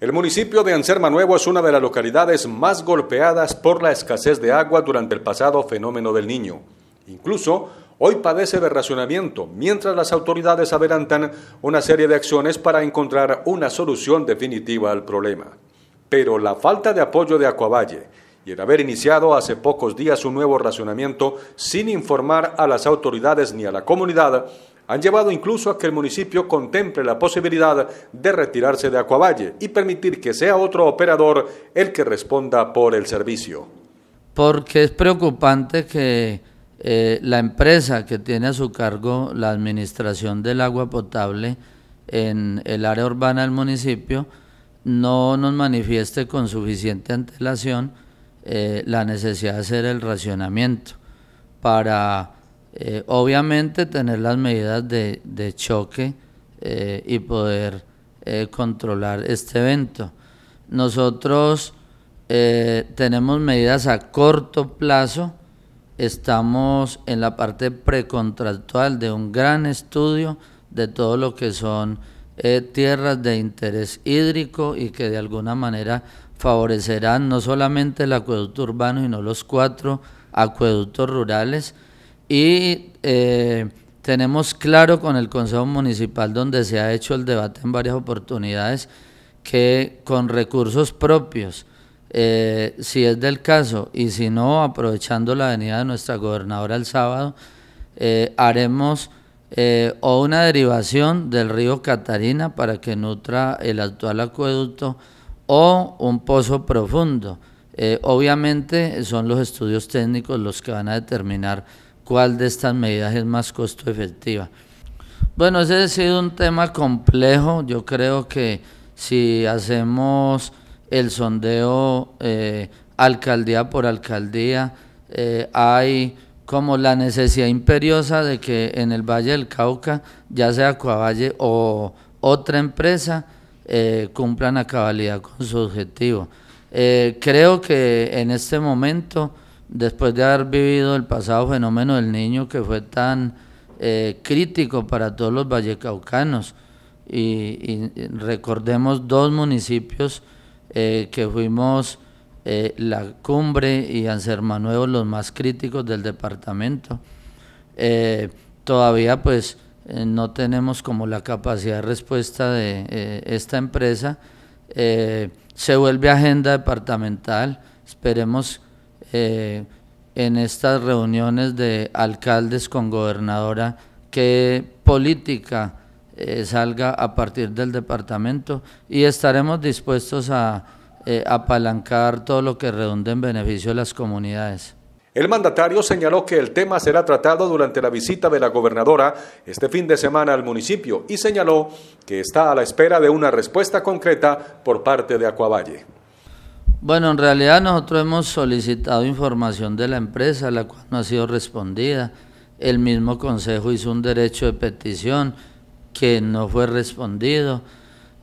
El municipio de Anserma Nuevo es una de las localidades más golpeadas por la escasez de agua durante el pasado fenómeno del niño. Incluso hoy padece de racionamiento, mientras las autoridades adelantan una serie de acciones para encontrar una solución definitiva al problema. Pero la falta de apoyo de Acuavalle y el haber iniciado hace pocos días un nuevo racionamiento sin informar a las autoridades ni a la comunidad han llevado incluso a que el municipio contemple la posibilidad de retirarse de Acuavalle y permitir que sea otro operador el que responda por el servicio. Porque es preocupante que eh, la empresa que tiene a su cargo la administración del agua potable en el área urbana del municipio no nos manifieste con suficiente antelación eh, la necesidad de hacer el racionamiento para eh, obviamente tener las medidas de, choque eh, y poder eh, controlar este evento. Nosotros tenemos medidas a corto plazo, estamos en la parte precontractual de un gran estudio de todo lo que son tierras de interés hídrico y que de alguna manera favorecerán no solamente el acueducto urbano, sino los cuatro acueductos rurales y eh, tenemos claro con el Consejo Municipal, donde se ha hecho el debate en varias oportunidades, que con recursos propios, eh, si es del caso y si no, aprovechando la venida de nuestra gobernadora el sábado, eh, haremos o una derivación del río Catarina para que nutra el actual acueducto o un pozo profundo. obviamente son los estudios técnicos los que van a determinar cuál de estas medidas es más costo efectiva. Bueno, ese ha sido un tema complejo. Yo creo que si hacemos el sondeo eh, alcaldía por alcaldía, eh, hay como la necesidad imperiosa de que en el Valle del Cauca, ya sea Cuavalle o otra empresa, eh, cumplan a cabalidad con su objetivo. creo que en este momento después de haber vivido el pasado fenómeno del niño que fue tan eh, crítico para todos los vallecaucanos. Y, recordemos dos municipios eh, que fuimos eh, La Cumbre y Anserma los más críticos del departamento. todavía pues no tenemos como la capacidad de respuesta de esta empresa. se vuelve agenda departamental. Esperemos eh, en estas reuniones de alcaldes con gobernadora qué política eh, salga a partir del departamento y estaremos dispuestos a eh, apalancar todo lo que redunde en beneficio de las comunidades. El mandatario señaló que el tema será tratado durante la visita de la gobernadora este fin de semana al municipio y señaló que está a la espera de una respuesta concreta por parte de Acuavalle. Bueno, en realidad nosotros hemos solicitado información de la empresa, la cual no ha sido respondida. El mismo Consejo hizo un derecho de petición que no fue respondido.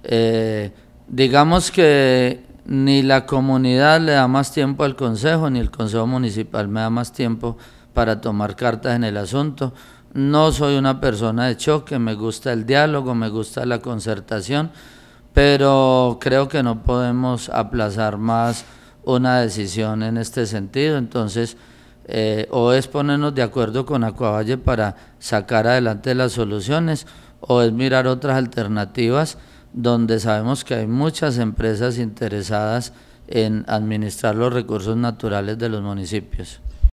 Eh, digamos que ni la comunidad le da más tiempo al Consejo, ni el Consejo Municipal me da más tiempo para tomar cartas en el asunto. No soy una persona de choque, me gusta el diálogo, me gusta la concertación, pero creo que no podemos aplazar más una decisión en este sentido, entonces eh, o es ponernos de acuerdo con Acuavalle para sacar adelante las soluciones o es mirar otras alternativas donde sabemos que hay muchas empresas interesadas en administrar los recursos naturales de los municipios.